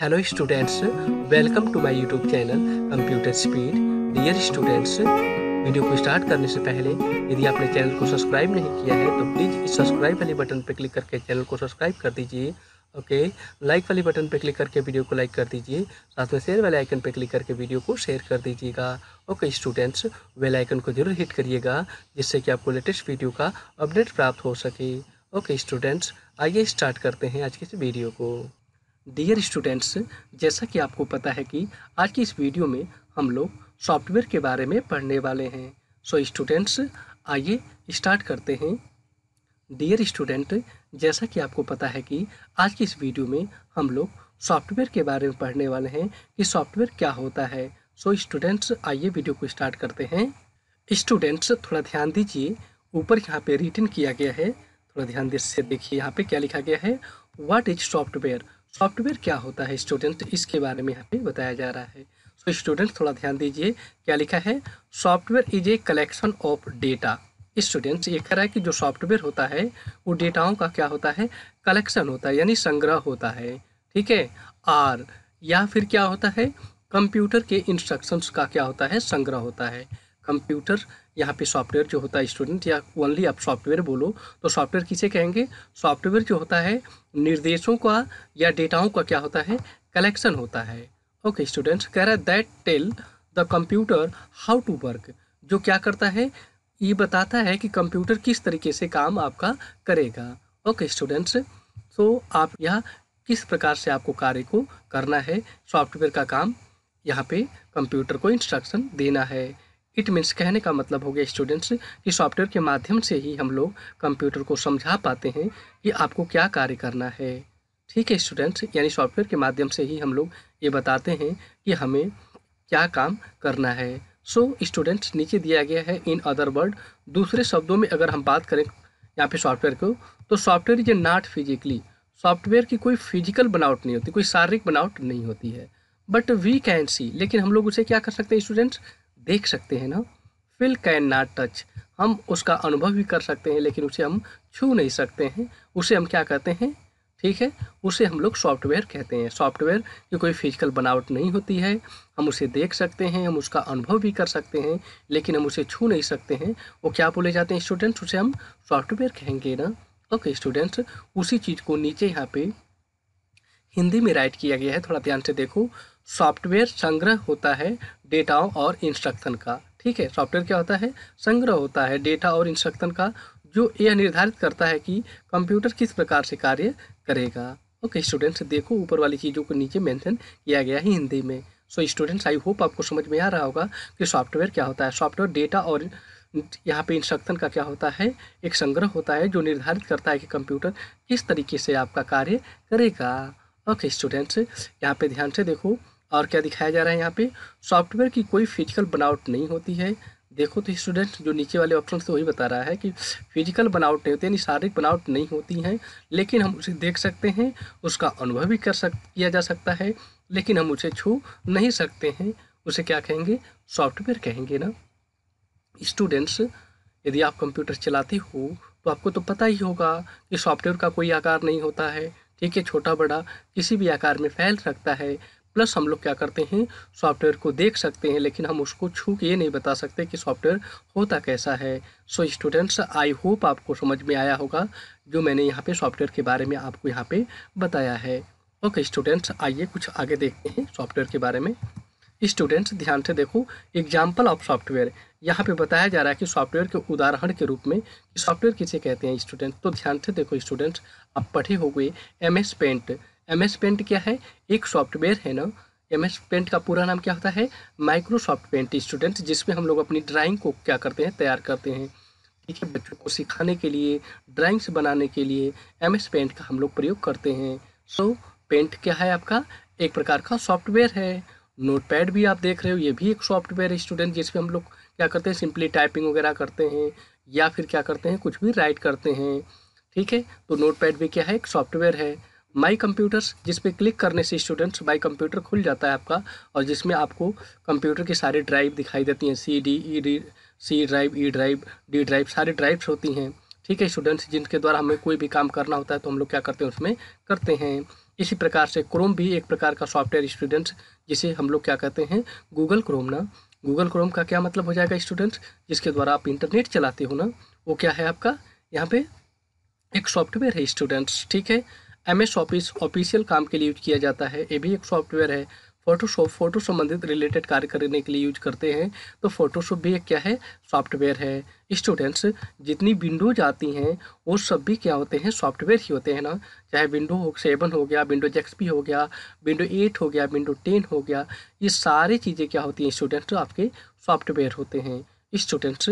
hello students welcome to my YouTube channel computer speed dear students video को start करने से पहले यदि आपने चैनल को सब्सक्राइब नहीं किया है तो प्लीज़ इस सब्सक्राइब वाले बटन पर क्लिक करके चैनल को सब्सक्राइब कर दीजिए ओके लाइक वाले बटन पर क्लिक करके वीडियो को लाइक कर दीजिए साथ में शेयर वाले आइकन पर क्लिक करके वीडियो को शेयर कर दीजिएगा ओके स्टूडेंट्स वेल आइकन को जरूर हिट करिएगा जिससे कि आपको लेटेस्ट वीडियो का अपडेट प्राप्त हो सके ओके स्टूडेंट्स आइए स्टार्ट करते हैं आज के इस वीडियो को डियर स्टूडेंट्स जैसा कि आपको पता है कि आज की इस वीडियो में हम लोग सॉफ्टवेयर के बारे में पढ़ने वाले हैं सो so, स्टूडेंट्स आइए स्टार्ट करते हैं डियर स्टूडेंट जैसा कि आपको पता है कि आज की इस वीडियो में हम लोग सॉफ्टवेयर के बारे में पढ़ने वाले हैं कि सॉफ्टवेयर क्या होता है सो so, स्टूडेंट्स आइए वीडियो को स्टार्ट करते हैं स्टूडेंट्स थोड़ा ध्यान दीजिए ऊपर यहाँ पे रिटर्न किया गया है थोड़ा ध्यान से देखिए यहाँ पे क्या लिखा गया है वाट इज सॉफ्टवेयर सॉफ्टवेयर क्या होता है स्टूडेंट इसके बारे में यहाँ पे बताया जा रहा है सो तो so, स्टूडेंट थोड़ा ध्यान दीजिए क्या लिखा है software is a collection of data students ये कह रहा है कि जो सॉफ्टवेयर होता है वो डेटाओं का क्या होता है कलेक्शन होता है यानी संग्रह होता है ठीक है आर या फिर क्या होता है कंप्यूटर के इंस्ट्रक्शंस का क्या होता है संग्रह होता है कंप्यूटर यहाँ पे सॉफ्टवेयर जो होता है स्टूडेंट या ओनली आप सॉफ्टवेयर बोलो तो सॉफ्टवेयर किसे कहेंगे सॉफ्टवेयर जो होता है निर्देशों का या डेटाओं का क्या होता है कलेक्शन होता है ओके स्टूडेंट्स कह रहा है that tell the computer how to work जो क्या करता है ये बताता है कि कंप्यूटर किस तरीके से काम आपका करेगा ओके स्टूडेंट्स तो आप यह किस प्रकार से आपको कार्य को करना है सॉफ्टवेयर का काम यहाँ पे कंप्यूटर को इंस्ट्रक्शन देना है इट मीन्स कहने का मतलब हो गया स्टूडेंट्स कि सॉफ्टवेयर के माध्यम से ही हम लोग कंप्यूटर को समझा पाते हैं कि आपको क्या कार्य करना है ठीक है स्टूडेंट्स यानी सॉफ्टवेयर के माध्यम से ही हम लोग ये बताते हैं कि हमें क्या काम करना है सो so, स्टूडेंट्स नीचे दिया गया है इन अदर वर्ड दूसरे शब्दों में अगर हम बात करें यहाँ पे सॉफ्टवेयर को तो software is not physically software की कोई फिजिकल बनावट नहीं होती कोई शारीरिक बनावट नहीं होती है बट वी कैन सी लेकिन हम लोग उसे क्या कर सकते हैं स्टूडेंट्स देख सकते हैं ना फील कैन नॉट टच हम उसका अनुभव भी कर सकते हैं लेकिन उसे हम छू नहीं सकते हैं उसे हम क्या कहते हैं ठीक है उसे हम लोग सॉफ्टवेयर कहते हैं सॉफ्टवेयर की कोई फिजिकल बनावट नहीं होती है हम उसे देख सकते हैं हम उसका अनुभव भी कर सकते हैं लेकिन हम उसे छू नहीं सकते हैं वो क्या बोले जाते हैं स्टूडेंट्स उसे हम सॉफ्टवेयर कहेंगे ना ओके स्टूडेंट्स उसी चीज़ को नीचे यहाँ पे हिंदी में राइट किया गया है थोड़ा ध्यान से देखो सॉफ्टवेयर संग्रह होता है डेटाओं और इंस्ट्रक्शन का ठीक है सॉफ्टवेयर क्या होता है संग्रह होता है डेटा और इंस्ट्रक्शन का जो यह निर्धारित करता है कि कंप्यूटर किस प्रकार से कार्य करेगा ओके स्टूडेंट्स देखो ऊपर वाली चीज़ों को नीचे मेंशन किया गया है हिंदी में सो स्टूडेंट्स आई होप आपको समझ में आ रहा होगा कि सॉफ्टवेयर क्या होता है सॉफ्टवेयर डेटा और यहाँ पे इंस्ट्रक्शन का क्या होता है एक संग्रह होता है जो निर्धारित करता है कि कंप्यूटर किस तरीके से आपका कार्य करेगा ओके स्टूडेंट्स यहाँ पे ध्यान से देखो और क्या दिखाया जा रहा है यहाँ पे सॉफ्टवेयर की कोई फिजिकल बनावट नहीं होती है देखो तो स्टूडेंट जो नीचे वाले ऑप्शन से वही बता रहा है कि फिजिकल बनावट नहीं होती यानी शारीरिक बनावट नहीं होती हैं लेकिन हम उसे देख सकते हैं उसका अनुभव भी कर सक किया जा सकता है लेकिन हम उसे छू नहीं सकते हैं उसे क्या कहेंगे सॉफ्टवेयर कहेंगे ना स्टूडेंट्स यदि आप कंप्यूटर चलाते हो तो आपको तो पता ही होगा कि सॉफ्टवेयर का कोई आकार नहीं होता है ठीक है छोटा बड़ा किसी भी आकार में फैल सकता है प्लस हम लोग क्या करते हैं सॉफ्टवेयर को देख सकते हैं लेकिन हम उसको छू के ये नहीं बता सकते कि सॉफ्टवेयर होता कैसा है सो स्टूडेंट्स आई होप आपको समझ में आया होगा जो मैंने यहाँ पे सॉफ्टवेयर के बारे में आपको यहाँ पे बताया है ओके स्टूडेंट्स आइए कुछ आगे देखते हैं सॉफ्टवेयर के बारे में स्टूडेंट्स ध्यान से देखो एग्जाम्पल ऑफ सॉफ्टवेयर यहाँ पे बताया जा रहा है कि सॉफ्टवेयर के उदाहरण के रूप में सॉफ्टवेयर किसे कहते हैं स्टूडेंट तो ध्यान से देखो स्टूडेंट्स आप पढ़े हो गए M S paint M S paint क्या है एक सॉफ्टवेयर है ना एम एस पेंट का पूरा नाम क्या होता है माइक्रोसॉफ्ट पेंट स्टूडेंट जिसमें हम लोग अपनी ड्राइंग को क्या करते हैं तैयार करते हैं ठीक है बच्चों को सिखाने के लिए ड्राइंग्स बनाने के लिए एम एस पेंट का हम लोग प्रयोग करते हैं सो so, पेंट क्या है आपका एक प्रकार का सॉफ्टवेयर है पैड भी आप देख रहे हो ये भी एक सॉफ्टवेयर है स्टूडेंट जिसमें हम लोग क्या करते हैं सिंपली टाइपिंग वगैरह करते हैं या फिर क्या करते हैं कुछ भी राइट करते हैं ठीक है तो पैड भी क्या है एक सॉफ्टवेयर है माई कंप्यूटर्स जिस क्लिक करने से स्टूडेंट्स माई कंप्यूटर खुल जाता है आपका और जिसमें आपको कंप्यूटर के सारे ड्राइव दिखाई देती हैं C D E D C drive E drive D drive सारी ड्राइव्स होती हैं ठीक है स्टूडेंट्स जिनके द्वारा हमें कोई भी काम करना होता है तो हम लोग क्या करते हैं उसमें करते हैं इसी प्रकार से क्रोम भी एक प्रकार का सॉफ्टवेयर स्टूडेंट्स जिसे हम लोग क्या कहते हैं गूगल क्रोम ना गूगल क्रोम का क्या मतलब हो जाएगा स्टूडेंट्स जिसके द्वारा आप इंटरनेट चलाते हो ना वो क्या है आपका यहाँ पे एक सॉफ्टवेयर है स्टूडेंट्स ठीक है एम एस ऑफिस ऑफिशियल काम के लिए यूज किया जाता है ये भी एक सॉफ्टवेयर है फोटोशॉप फोटो संबंधित रिलेटेड कार्य करने के लिए यूज करते हैं तो फोटोशॉप भी एक क्या है सॉफ्टवेयर है स्टूडेंट्स जितनी विंडोज आती हैं वो सब भी क्या होते हैं सॉफ्टवेयर ही होते हैं ना चाहे विंडो हो सेवन हो गया विंडोज एक्सपी हो गया विंडो एट हो गया विंडो टेन हो गया ये सारी चीज़ें क्या होती हैं स्टूडेंट्स आपके सॉफ्टवेयर होते हैं स्टूडेंट्स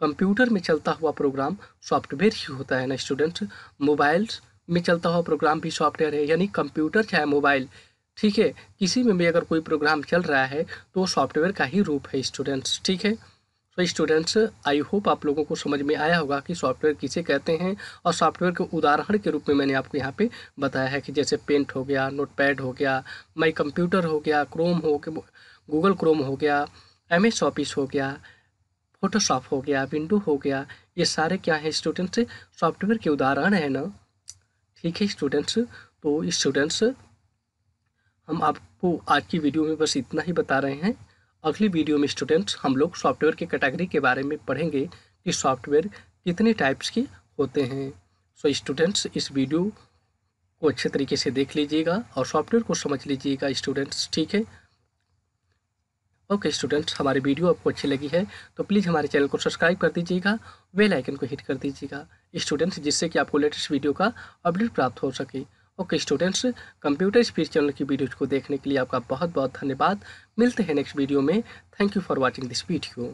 कंप्यूटर में चलता हुआ प्रोग्राम सॉफ्टवेयर ही होता है ना स्टूडेंट्स मोबाइल्स में चलता हुआ प्रोग्राम भी सॉफ्टवेयर है यानी कंप्यूटर चाहे मोबाइल ठीक है किसी में भी अगर कोई प्रोग्राम चल रहा है तो वो सॉफ्टवेयर का ही रूप है स्टूडेंट्स ठीक है तो स्टूडेंट्स आई होप आप लोगों को समझ में आया होगा कि सॉफ्टवेयर किसे कहते हैं और सॉफ्टवेयर के उदाहरण के रूप में मैंने आपको यहाँ पे बताया है कि जैसे पेंट हो गया नोटपैड हो गया माई कंप्यूटर हो गया क्रोम हो गया गूगल क्रोम हो गया एम एस ऑफिस हो गया फोटोशॉप हो गया विंडो हो गया ये सारे क्या हैं स्टूडेंट्स सॉफ्टवेयर के उदाहरण हैं ना ठीक है स्टूडेंट्स तो स्टूडेंट्स हम आपको आज की वीडियो में बस इतना ही बता रहे हैं अगली वीडियो में स्टूडेंट्स हम लोग सॉफ्टवेयर के कैटेगरी के बारे में पढ़ेंगे कि सॉफ्टवेयर कितने टाइप्स के होते हैं सो so, स्टूडेंट्स इस वीडियो को अच्छे तरीके से देख लीजिएगा और सॉफ्टवेयर को समझ लीजिएगा स्टूडेंट्स ठीक है ओके स्टूडेंट्स हमारी वीडियो आपको अच्छी लगी है तो प्लीज़ हमारे चैनल को सब्सक्राइब कर दीजिएगा बेल आइकन को हिट कर दीजिएगा स्टूडेंट्स जिससे कि आपको लेटेस्ट वीडियो का अपडेट प्राप्त हो सके okay students computer speech channel की वीडियोज़ को देखने के लिए आपका बहुत बहुत धन्यवाद मिलते हैं नेक्स्ट वीडियो में thank you for watching this video